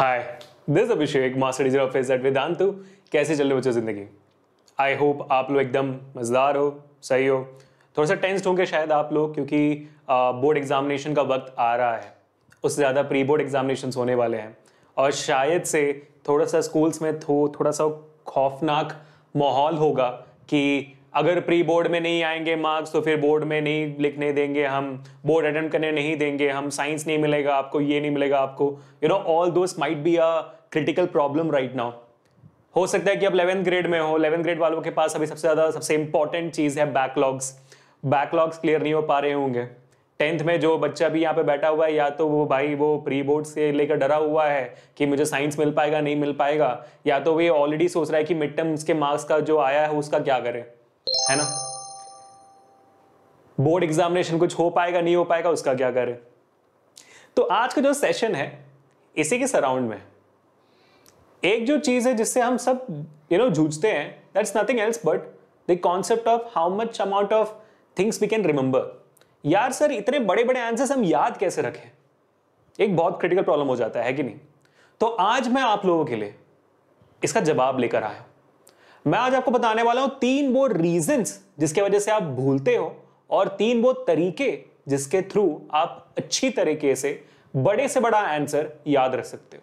Hi this Abhishek master teacher of at Vedantu कैसे चल रहे बच्चों ज़िंदगी आई होप आप लोग एकदम मज़ेदार हो सही हो थोड़ा सा टेंस्ड होंगे शायद आप लोग क्योंकि बोर्ड एग्जामिनेशन का वक्त आ रहा है उससे ज़्यादा प्री बोर्ड एग्जामिनेशन होने वाले हैं और शायद से थोड़ा सा स्कूल्स में थो थोड़ा सा खौफनाक माहौल होगा कि अगर प्री बोर्ड में नहीं आएंगे मार्क्स तो फिर बोर्ड में नहीं लिखने देंगे हम बोर्ड अटेंड करने नहीं देंगे हम साइंस नहीं मिलेगा आपको ये नहीं मिलेगा आपको you know although might be a critical problem right now हो सकता है कि आप इलेवंथ ग्रेड में हो इलेवंथ ग्रेड वालों के पास अभी सबसे ज़्यादा सबसे इंपॉर्टेंट चीज़ है बैकलॉग्स बैकलॉग्स क्लियर नहीं हो पा रहे होंगे टेंथ में जो बच्चा भी यहाँ पे बैठा हुआ है या तो वो भाई वो प्री बोर्ड से लेकर डरा हुआ है कि मुझे साइंस मिल पाएगा नहीं मिल पाएगा या तो वो ऑलरेडी सोच रहा है कि मिड टर्म्स के मार्क्स का जो आया है उसका क्या करें है ना बोर्ड एग्जामिनेशन कुछ हो पाएगा नहीं हो पाएगा उसका क्या करें तो आज का जो सेशन है इसी के सराउंड में एक जो चीज है जिससे हम सब यू नो जूझते हैं that's nothing else but the concept of how much amount of things we can remember यार सर इतने बड़े बड़े आंसर्स हम याद कैसे रखें एक बहुत क्रिटिकल प्रॉब्लम हो जाता है कि नहीं तो आज मैं आप लोगों के लिए इसका जवाब लेकर आया हूं मैं आज आपको बताने वाला हूं तीन वो रीजंस जिसके वजह से आप भूलते हो और तीन वो तरीके जिसके थ्रू आप अच्छी तरीके से बड़े से बड़ा आंसर याद रख सकते हो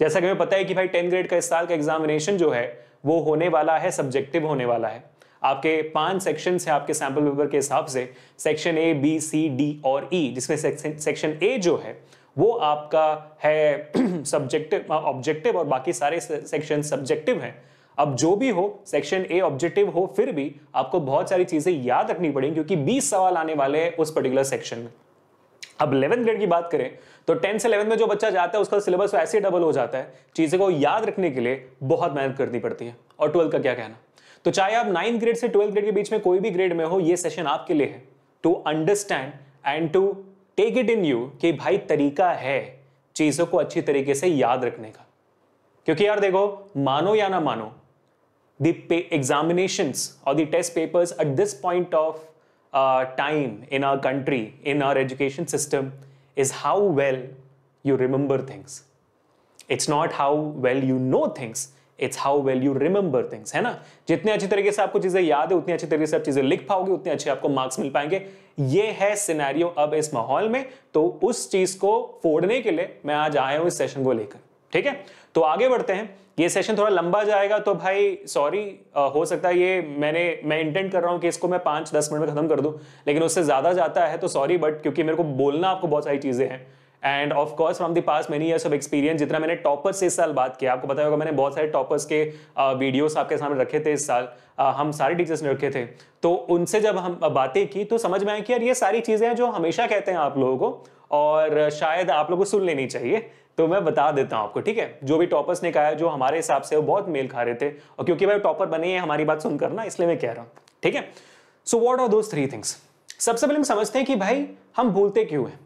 जैसा कि हमें पता है कि भाई टेंथ ग्रेड का इस साल का एग्जामिनेशन जो है वो होने वाला है सब्जेक्टिव होने वाला है आपके पांच सेक्शन है आपके सैम्पल पेपर के हिसाब से section A B C D और ई e, जिसमें सेक्शन ए जो है वो आपका है सब्जेक्टिव ऑब्जेक्टिव और बाकी सारे सेक्शन सब्जेक्टिव हैं अब जो भी हो सेक्शन ए ऑब्जेक्टिव हो फिर भी आपको बहुत सारी चीजें याद रखनी पड़ेंगी क्योंकि 20 सवाल आने वाले हैं उस पर्टिकुलर सेक्शन में अब इलेवंथ ग्रेड की बात करें तो टेंथ से इलेवंथ में जो बच्चा जाता है उसका सिलेबस ऐसे डबल हो जाता है चीज़ें को याद रखने के लिए बहुत मेहनत करनी पड़ती है और ट्वेल्थ का क्या कहना तो चाहे आप नाइन्थ ग्रेड से ट्वेल्थ ग्रेड के बीच में कोई भी ग्रेड में हो ये सेशन आपके लिए है to understand and to take it in you कि भाई तरीका है चीज़ों को अच्छी तरीके से याद रखने का क्योंकि यार देखो मानो या ना मानो एग्जामिनेशन और the test at this point of time in our country in our education system is how well you remember things it's not how well you know things it's how well you remember things है ना जितने अच्छी तरीके से आपको चीजें याद है उतनी अच्छी तरीके से आप चीजें लिख पाओगे उतने अच्छे आपको मार्क्स मिल पाएंगे ये है सिनेरियो अब इस माहौल में तो उस चीज को फोड़ने के लिए मैं आज आया हूं इस सेशन को लेकर ठीक है तो आगे बढ़ते हैं ये सेशन थोड़ा लंबा जाएगा तो भाई सॉरी हो सकता है ये मैंने मैं इंटेंट कर रहा हूँ कि इसको मैं पाँच दस मिनट में खत्म कर दूँ लेकिन उससे ज़्यादा जाता है तो सॉरी बट क्योंकि मेरे को बोलना आपको बहुत सारी चीज़ें हैं and of course from the past many years of experience जितना मैंने टॉपर्स से इस साल बात किया आपको बताया होगा मैंने बहुत सारे टॉपर्स के वीडियोस आपके सामने रखे थे इस साल हम सारे टीचर्स ने रखे थे तो उनसे जब हम बातें की तो समझ में आया कि यार ये सारी चीज़ें हैं जो हमेशा कहते हैं आप लोगों को और शायद आप लोगों को सुन लेनी चाहिए तो मैं बता देता हूं आपको ठीक है जो भी टॉपर्स ने कहा है जो हमारे हिसाब से वो बहुत मेल खा रहे थे और क्योंकि भाई टॉपर बने हैं हमारी बात सुनकर ना इसलिए मैं कह रहा हूं ठीक है so what are those three things सबसे पहले हम समझते हैं कि भाई हम बोलते क्यों हैं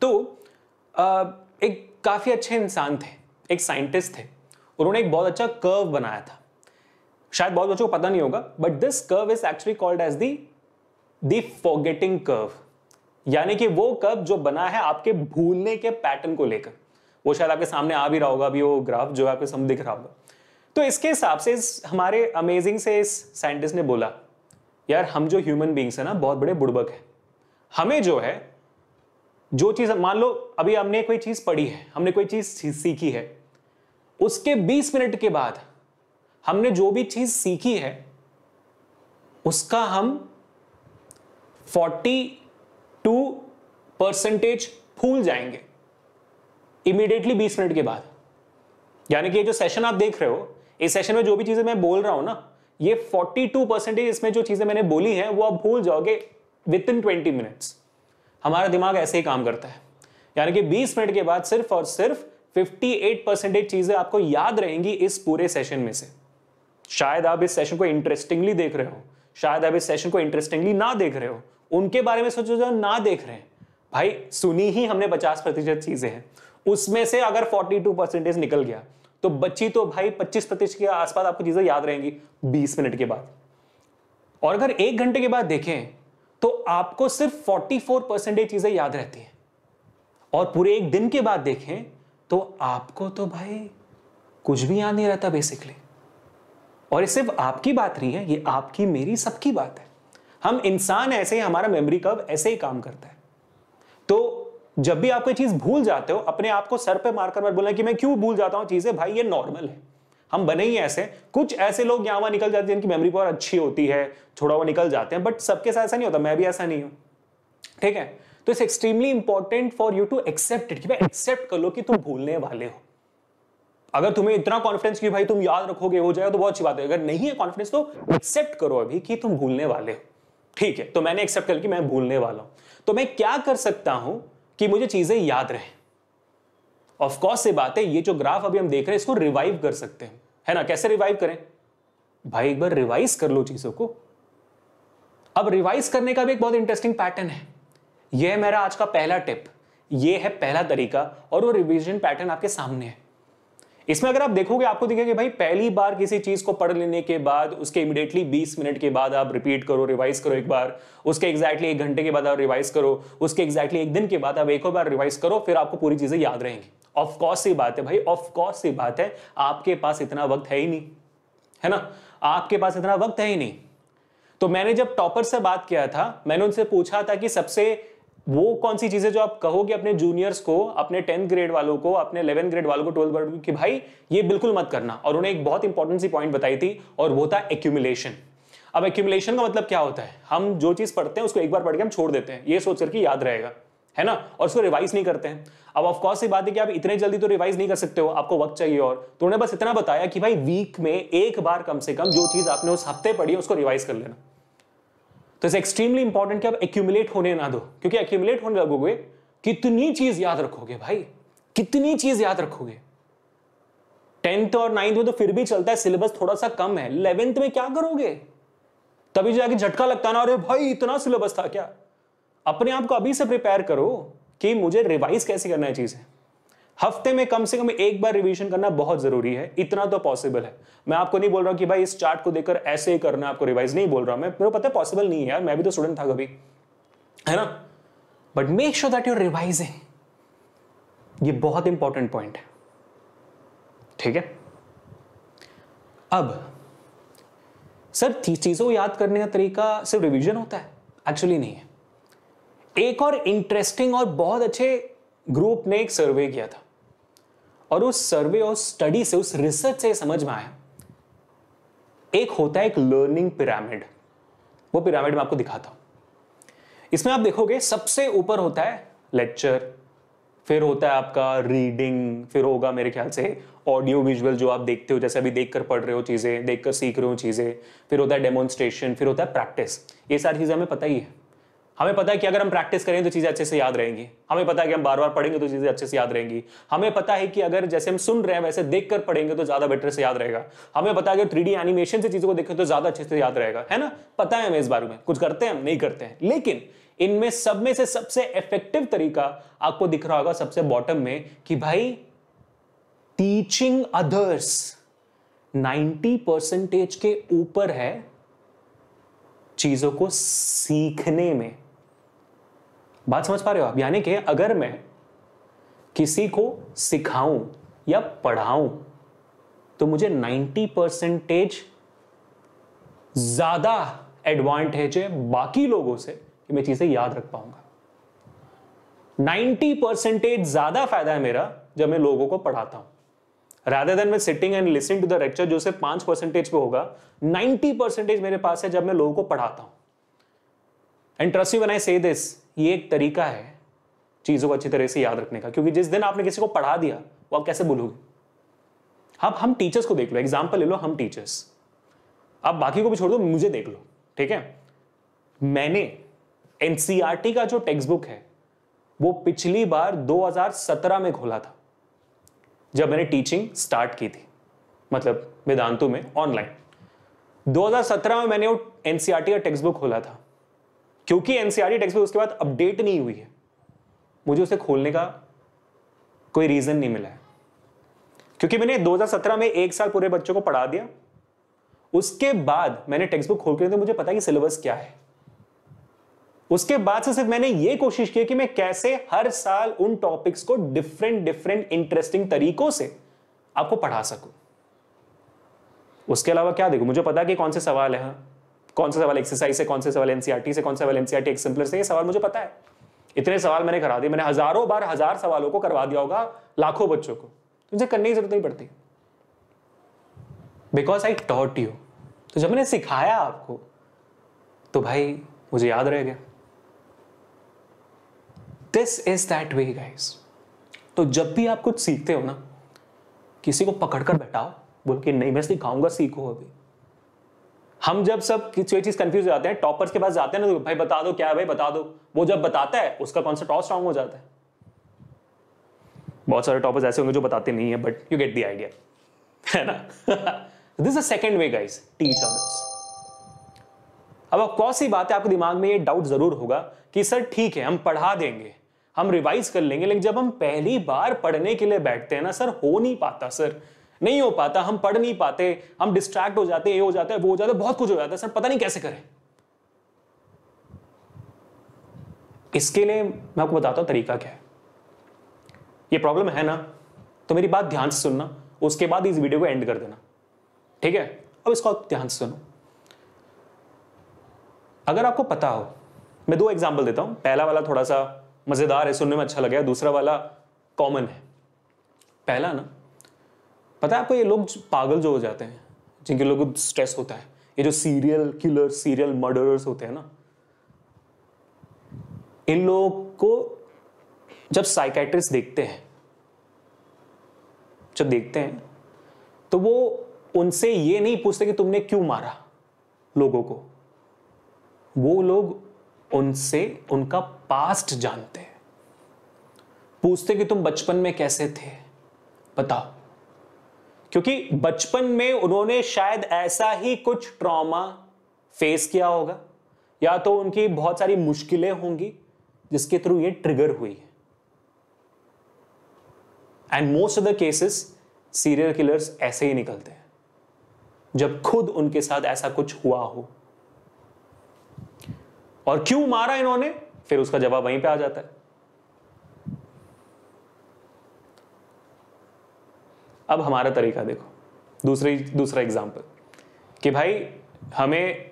तो आ, एक काफ़ी अच्छे इंसान थे एक साइंटिस्ट थे उन्होंने एक बहुत अच्छा कर्व बनाया था शायद बहुत बच्चों को पता नहीं होगा but this curve is actually called as the the forgetting curve यानी कि वो कर्व जो बना है आपके भूलने के पैटर्न को लेकर वो शायद आपके सामने आ भी रहा होगा अभी वो ग्राफ जो है आपके सामने दिख रहा होगा तो इसके हिसाब से इस हमारे अमेजिंग से इस साइंटिस्ट ने बोला यार हम जो ह्यूमन बींग्स हैं ना बहुत बड़े बुड़बक हैं हमें जो है जो चीज़ मान लो अभी हमने कोई चीज़ पढ़ी है हमने कोई चीज़ सीखी है उसके 20 मिनट के बाद हमने जो भी चीज़ सीखी है उसका हम 42 परसेंटेज भूल जाएंगे इमीडिएटली बीस मिनट के बाद यानी कि ये जो सेशन आप देख रहे हो इस सेशन में जो भी चीजें मैं बोल रहा हूं ना ये 42 परसेंटेज इसमें जो चीजें मैंने बोली हैं वो आप भूल जाओगे विद इन ट्वेंटी मिनट्स हमारा दिमाग ऐसे ही काम करता है यानी कि 20 मिनट के बाद सिर्फ और सिर्फ 58 परसेंटेज चीजें आपको याद रहेंगी इस पूरे सेशन में से शायद आप इस सेशन को इंटरेस्टिंगली देख रहे हो शायद आप इस सेशन को इंटरेस्टिंगली ना देख रहे हो उनके बारे में सोचो जो ना देख रहे हैं भाई सुनी ही हमने पचास प्रतिशत चीजें हैं उसमें से अगर फोर्टी टू परसेंटेज निकल गया तो बच्ची तो भाई पच्चीस प्रतिशत के आसपास आपको चीजें याद रहेंगी बीस मिनट के बाद और अगर एक घंटे के बाद देखें तो आपको सिर्फ फोर्टी फोर परसेंटेज चीजें याद रहती हैं और पूरे एक दिन के बाद देखें तो आपको तो भाई कुछ भी याद नहीं रहता बेसिकली और ये सिर्फ आपकी बात नहीं है ये आपकी मेरी सबकी बात है हम इंसान ऐसे ही हमारा मेमोरी कब ऐसे ही काम करता है तो जब भी आप कोई चीज भूल जाते हो अपने आप को सर पे मारकर मत बोलना कि मैं क्यों भूल जाता हूं चीजें भाई ये नॉर्मल है हम बने ही ऐसे कुछ ऐसे लोग यहां वहां निकल जाते हैं जिनकी मेमोरी पावर अच्छी होती है थोड़ा वो निकल जाते हैं बट सबके साथ ऐसा नहीं होता मैं भी ऐसा नहीं हूं ठीक है तो it's extremely important for you to accept it कि भाई एक्सेप्ट कर लो कि तुम भूलने वाले हो अगर तुम्हें इतना कॉन्फिडेंस कि भाई तुम याद रखोगे हो जाएगा तो बहुत अच्छी बात है अगर नहीं है कॉन्फिडेंस तो एक्सेप्ट करो अभी कि तुम भूलने वाले हो ठीक है तो मैंने एक्सेप्ट कर कि मैं भूलने वाला हूं तो मैं क्या कर सकता हूं कि मुझे चीजें याद रहे ऑफकोर्स से बात है ये जो ग्राफ अभी हम देख रहे हैं इसको रिवाइव कर सकते हैं है ना कैसे रिवाइव करें भाई एक बार रिवाइज कर लो चीजों को अब रिवाइज करने का भी एक बहुत इंटरेस्टिंग पैटर्न है यह है मेरा आज का पहला टिप यह है पहला तरीका और वो रिविजन पैटर्न आपके सामने है इसमें अगर आप देखोगे आपको दिखेगा भाई पहली बार किसी चीज को पढ़ लेने के बाद उसके इमीडिएटली 20 मिनट के बाद आप रिपीट करो रिवाइज करो एक बार उसके एग्जैक्टली एक घंटे के बाद आप रिवाइज करो उसके एग्जैक्टली एक दिन के बाद आप एक और बार रिवाइज करो फिर आपको पूरी चीजें याद रहेंगी ऑफ ऑफकोर्स ही बात है भाई ऑफ ऑफकोर्स ही बात है आपके पास इतना वक्त है ही नहीं है ना आपके पास इतना वक्त है ही नहीं तो मैंने जब टॉपर से बात किया था मैंने उनसे पूछा था कि सबसे वो कौन सी चीजें जो आप कहोगे अपने जूनियर्स को अपने टेंथ ग्रेड वालों को अपने इलेवेंथ ग्रेड वालों को ट्वेल्थ ग्रेड को कि भाई ये बिल्कुल मत करना और उन्हें एक बहुत इंपॉर्टेंट सी पॉइंट बताई थी और वो था एक्यूमुलेशन अब एक्यूमुलेशन का मतलब क्या होता है हम जो चीज पढ़ते हैं उसको एक बार पढ़ के हम छोड़ देते हैं ये सोच करके याद रहेगा है ना और उसको रिवाइज नहीं करते हैं अब ऑफकोर्स ये बात है कि आप इतने जल्दी तो रिवाइज नहीं कर सकते हो आपको वक्त चाहिए और तो उन्हें बस इतना बताया कि भाई वीक में एक बार कम से कम जो चीज आपने उस हफ्ते पढ़ी है उसको रिवाइज कर लेना तो इसे एक्सट्रीमली इंपॉर्टेंट कि आप एक्यूमुलेट होने ना दो क्योंकि एक्यूमुलेट होने लगोगे कितनी चीज याद रखोगे भाई कितनी चीज याद रखोगे टेंथ और नाइन्थ में तो फिर भी चलता है सिलेबस थोड़ा सा कम है इलेवेंथ में क्या करोगे तभी जाके झटका लगता ना अरे भाई इतना सिलेबस था क्या अपने आप को अभी से प्रिपेयर करो कि मुझे रिवाइज कैसे करना है चीजें हफ्ते में कम से कम एक बार रिवीजन करना बहुत जरूरी है इतना तो पॉसिबल है मैं आपको नहीं बोल रहा हूं कि भाई इस चार्ट को देखकर ऐसे ही करना आपको रिवाइज नहीं बोल रहा मैं मेरे पता है पॉसिबल नहीं है यार मैं भी तो स्टूडेंट था कभी है ना but make sure that your revising ये बहुत इंपॉर्टेंट पॉइंट है ठीक है अब सर चीजों को याद करने का तरीका सिर्फ रिविजन होता है एक्चुअली नहीं है एक और इंटरेस्टिंग और बहुत अच्छे ग्रुप ने एक सर्वे किया था और उस सर्वे और स्टडी से उस रिसर्च से समझ में आया एक होता है एक लर्निंग पिरामिड वो पिरामिड मैं आपको दिखाता हूं इसमें आप देखोगे सबसे ऊपर होता है लेक्चर फिर होता है आपका रीडिंग फिर होगा मेरे ख्याल से ऑडियो विजुअल जो आप देखते हो जैसे अभी देखकर पढ़ रहे हो चीज़ें देखकर सीख रहे हो चीज़ें फिर होता है डेमोन्स्ट्रेशन फिर होता है प्रैक्टिस ये सारी चीज़ें हमें पता ही है हमें पता है कि अगर हम प्रैक्टिस करें तो चीज़ें अच्छे से याद रहेंगी हमें पता है कि हम बार बार पढ़ेंगे तो चीज़ें अच्छे से याद रहेंगी हमें पता है कि अगर जैसे हम सुन रहे हैं वैसे देख कर पढ़ेंगे तो ज़्यादा बेटर से याद रहेगा हमें पता है कि थ्री एनिमेशन से चीज़ों को देखें तो ज़्यादा अच्छे से याद रहेगा है ना पता है हमें इस बारे में कुछ करते हैं हम नहीं करते हैं लेकिन इनमें सब में से सबसे इफेक्टिव तरीका आपको दिख रहा होगा सबसे बॉटम में कि भाई टीचिंग अदर्स 90 परसेंटेज के ऊपर है चीजों को सीखने में बात समझ पा रहे हो आप यानी कि अगर मैं किसी को सिखाऊं या पढ़ाऊं तो मुझे 90 परसेंटेज ज्यादा एडवांटेज है बाकी लोगों से कि मैं चीजें याद रख पाऊंगा 90 परसेंटेज ज्यादा फायदा है मेरा जब मैं लोगों को पढ़ाता हूं राधा देन मैं sitting and listen to the lecture जो से पांच परसेंटेज पे होगा 90 परसेंटेज मेरे पास है जब मैं लोगों को पढ़ाता हूं and trust you when I say this ये एक तरीका है चीज़ों को अच्छी तरह से याद रखने का क्योंकि जिस दिन आपने किसी को पढ़ा दिया वो आप कैसे भूलोगे अब हम टीचर्स को देख लो एग्जाम्पल ले लो हम टीचर्स आप बाकी को भी छोड़ दो मुझे देख लो ठीक है मैंने एनसीईआरटी e का जो टेक्स्ट बुक है वो पिछली बार 2017 में खोला था जब मैंने टीचिंग स्टार्ट की थी मतलब वेदांतों में ऑनलाइन 2017 में मैंने वो एनसीईआरटी e का टेक्स्ट बुक खोला था क्योंकि एनसीआरटी टेक्स्ट बुक उसके बाद अपडेट नहीं हुई है मुझे उसे खोलने का कोई रीजन नहीं मिला है क्योंकि मैंने 2017 में एक साल पूरे बच्चों को पढ़ा दिया उसके बाद मैंने टेक्स्ट बुक खोल के तो मुझे पता कि सिलेबस क्या है उसके बाद से सिर्फ मैंने ये कोशिश की कि मैं कैसे हर साल उन टॉपिक्स को डिफरेंट डिफरेंट इंटरेस्टिंग तरीकों से आपको पढ़ा सकूं उसके अलावा क्या देखो मुझे पता कि कौन से सवाल है हाँ। कौन सा सवाल एक्सरसाइज से कौन से सवाल एनसीआरटी e से कौन सा सवाल एनसीआरटी e एक से ये सवाल मुझे पता है इतने सवाल मैंने करा दिए मैंने हजारों बार हजार सवालों को करवा दिया होगा लाखों बच्चों को तुझे करने की जरूरत नहीं पड़ती बिकॉज आई टॉट यू तो जब मैंने सिखाया आपको तो भाई मुझे याद रह गया this is that way guys तो जब भी आप कुछ सीखते हो ना किसी को पकड़कर बैठाओ बोल के नहीं मैं सिखाऊंगा सीखो अभी हम जब सब किसी चीज कंफ्यूज हो जाते हैं टॉपर्स के पास जाते हैं ना तो भाई बता दो क्या है भाई बता दो वो जब बताता है उसका कॉन्सेप्ट और स्ट्रांग हो जाता है बहुत सारे टॉपर्स ऐसे होंगे जो बताते नहीं है but you get the idea है ना this a second way guys teach others अब ऑफकोर्स ही बात है आपके दिमाग में ये डाउट जरूर होगा कि सर ठीक है हम पढ़ा देंगे हम रिवाइज कर लेंगे लेकिन जब हम पहली बार पढ़ने के लिए बैठते हैं ना सर हो नहीं पाता सर नहीं हो पाता हम पढ़ नहीं पाते हम डिस्ट्रैक्ट हो जाते ये हो जाता है वो हो जाता है बहुत कुछ हो जाता है सर पता नहीं कैसे करें इसके लिए मैं आपको बताता हूं तरीका क्या है ये प्रॉब्लम है ना तो मेरी बात ध्यान से सुनना उसके बाद इस वीडियो को एंड कर देना ठीक है अब इसको आप ध्यान से सुनो अगर आपको पता हो मैं दो एग्जाम्पल देता हूं पहला वाला थोड़ा सा मज़ेदार है सुनने में अच्छा लगे दूसरा वाला कॉमन है पहला ना पता है आपको ये लोग पागल जो हो जाते हैं जिनके लोगों को स्ट्रेस होता है ये जो सीरियल किलर सीरियल मर्डरर्स होते हैं ना इन लोगों को जब साइकेट्रिस्ट देखते हैं जब देखते हैं तो वो उनसे ये नहीं पूछते कि तुमने क्यों मारा लोगों को वो लोग उनसे उनका पास्ट जानते हैं पूछते कि तुम बचपन में कैसे थे बताओ क्योंकि बचपन में उन्होंने शायद ऐसा ही कुछ ट्रॉमा फेस किया होगा या तो उनकी बहुत सारी मुश्किलें होंगी जिसके थ्रू ये ट्रिगर हुई है and most of the cases serial killers ऐसे ही निकलते हैं जब खुद उनके साथ ऐसा कुछ हुआ हो और क्यों मारा इन्होंने फिर उसका जवाब वहीं पे आ जाता है अब हमारा तरीका देखो दूसरी दूसरा एग्जाम्पल कि भाई हमें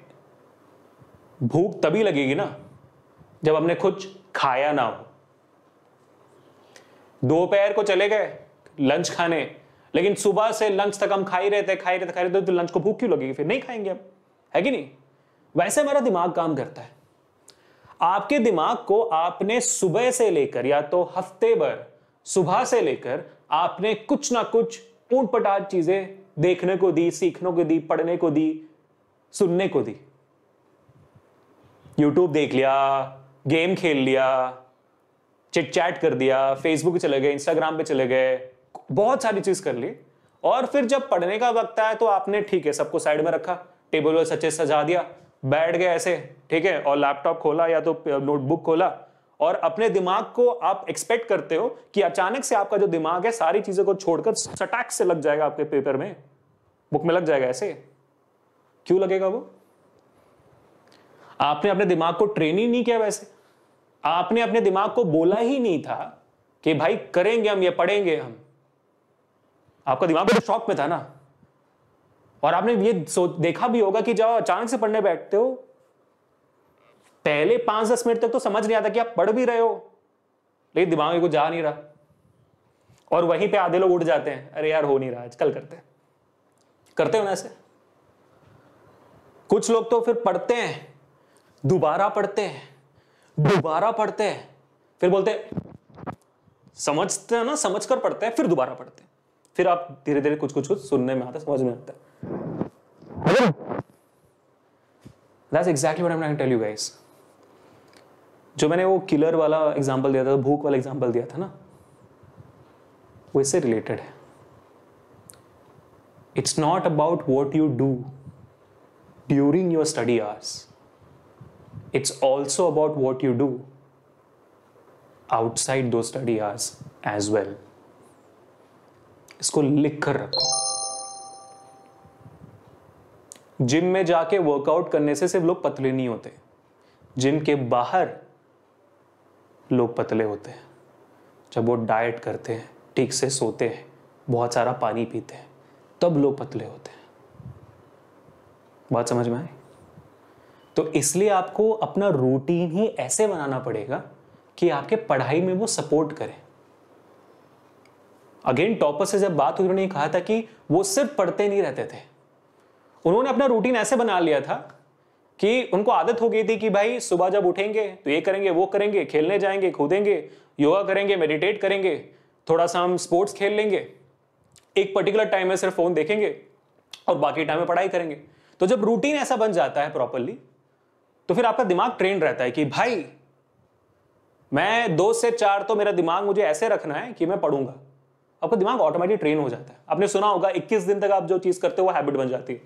भूख तभी लगेगी ना जब हमने कुछ खाया ना हो दोपहर को चले गए लंच खाने लेकिन सुबह से लंच तक हम खाई रहते खाई रहते खाई रहते तो लंच को भूख क्यों लगेगी फिर नहीं खाएंगे हम है कि नहीं वैसे हमारा दिमाग काम करता है आपके दिमाग को आपने सुबह से लेकर या तो हफ्ते भर सुबह से लेकर आपने कुछ ना कुछ ऊट पटाट चीजें देखने को दी सीखने को दी पढ़ने को दी सुनने को दी यूट्यूब देख लिया गेम खेल लिया चिट चैट कर दिया फेसबुक चले गए इंस्टाग्राम पे चले गए बहुत सारी चीज कर ली और फिर जब पढ़ने का वक्त आया तो आपने ठीक है सबको साइड में रखा टेबल वेबल सच्चे सजा दिया बैठ गए ऐसे ठीक है और लैपटॉप खोला या तो नोटबुक खोला और अपने दिमाग को आप एक्सपेक्ट करते हो कि अचानक से आपका जो दिमाग है सारी चीजों को छोड़कर सटैक से लग जाएगा आपके पेपर में बुक में लग जाएगा ऐसे क्यों लगेगा वो आपने अपने दिमाग को ट्रेन ही नहीं किया वैसे आपने अपने दिमाग को बोला ही नहीं था कि भाई करेंगे हम ये पढ़ेंगे हम आपका दिमाग तो शौक में था ना और आपने ये देखा भी होगा कि जब अचानक से पढ़ने बैठते हो पहले पांच दस मिनट तक तो समझ नहीं आता कि आप पढ़ भी रहे हो लेकिन दिमाग में कुछ जा नहीं रहा और वहीं पे आधे लोग उठ जाते हैं अरे यार हो नहीं रहा आज कल करते करते हो ना ऐसे कुछ लोग तो फिर पढ़ते हैं दोबारा पढ़ते हैं दोबारा पढ़ते हैं फिर बोलते समझते हैं ना समझ कर पढ़ते हैं फिर दोबारा पढ़ते हैं फिर आप धीरे धीरे कुछ कुछ कुछ सुनने में आता समझ में आता है That's exactly what I'm trying to tell you guys. जो मैंने वो किलर वाला एग्जाम्पल दिया था भूख वाला एग्जाम्पल दिया था ना वो इससे रिलेटेड है it's not about what you do during your study hours it's also about what you do outside the study hours as well इसको लिख कर रखो जिम में जाके वर्कआउट करने से सिर्फ लोग पतले नहीं होते जिम के बाहर लोग पतले होते हैं जब वो डाइट करते हैं ठीक से सोते हैं बहुत सारा पानी पीते हैं तब लोग पतले होते हैं बात समझ में आई तो इसलिए आपको अपना रूटीन ही ऐसे बनाना पड़ेगा कि आपके पढ़ाई में वो सपोर्ट करें अगेन टॉपर से जब बात हुई उन्होंने कहा था कि वो सिर्फ पढ़ते नहीं रहते थे उन्होंने अपना रूटीन ऐसे बना लिया था कि उनको आदत हो गई थी कि भाई सुबह जब उठेंगे तो ये करेंगे वो करेंगे खेलने जाएंगे कूदेंगे योगा करेंगे मेडिटेट करेंगे थोड़ा सा हम स्पोर्ट्स खेल लेंगे एक पर्टिकुलर टाइम में सिर्फ फोन देखेंगे और बाकी टाइम में पढ़ाई करेंगे तो जब रूटीन ऐसा बन जाता है प्रॉपरली तो फिर आपका दिमाग ट्रेन रहता है कि भाई मैं दो से चार तो मेरा दिमाग मुझे ऐसे रखना है कि मैं पढ़ूंगा आपका दिमाग ऑटोमेटिक ट्रेन हो जाता है आपने सुना होगा 21 दिन तक आप जो चीज़ करते हो वो हैबिट बन जाती है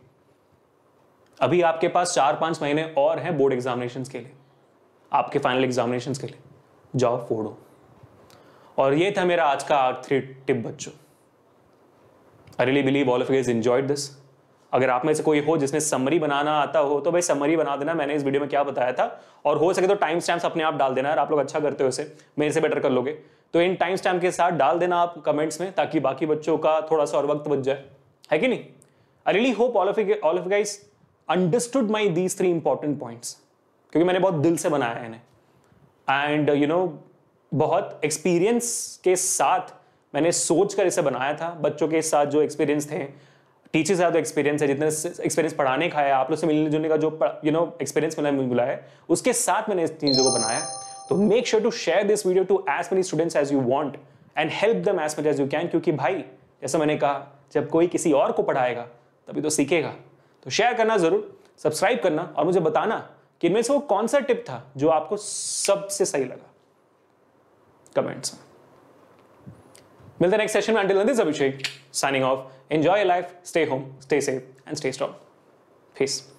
अभी आपके पास चार पांच महीने और हैं बोर्ड एग्जामिनेशन के लिए आपके फाइनल एग्जामिनेशन के लिए जाओ फोड़ो और ये था मेरा आज का आर्ट थ्री टिप बच्चों I really believe all of you enjoyed this अगर आप में से कोई हो जिसने समरी बनाना आता हो तो भाई समरी बना देना मैंने इस वीडियो में क्या बताया था और हो सके तो टाइम स्टैम्स अपने आप डाल देना यार आप लोग अच्छा करते हो इसे मेरे से बेटर कर लोगे तो इन टाइम स्टैम्प के साथ डाल देना आप कमेंट्स में ताकि बाकी बच्चों का थोड़ा सा और वक्त बच जाए है कि नहीं I really hope all of all of guys understood my these three important points क्योंकि मैंने बहुत दिल से बनाया है इन्हें एंड यू नो बहुत एक्सपीरियंस के साथ मैंने सोच कर इसे बनाया था बच्चों के साथ जो एक्सपीरियंस थे टीचर से जो एक्सपीरियंस है जितने एक्सपीरियंस पढ़ाने का है आप लोग से मिलने जुलने का जो यू नो एक्सपीरियंस मैंने मिला है उसके साथ मैंने इस चीज़ों को बनाया तो make sure to share this video to as many students as you want and help them as much as you can क्योंकि भाई जैसा मैंने कहा जब कोई किसी और को पढ़ाएगा तभी तो सीखेगा तो शेयर करना ज़रूर सब्सक्राइब करना और मुझे बताना कि इनमें से वो कौन सा टिप था जो आपको सबसे सही लगा कमेंट्स मिलते नेक्स्ट सेशन में until Abhishek signing off enjoy life stay home stay safe and stay strong face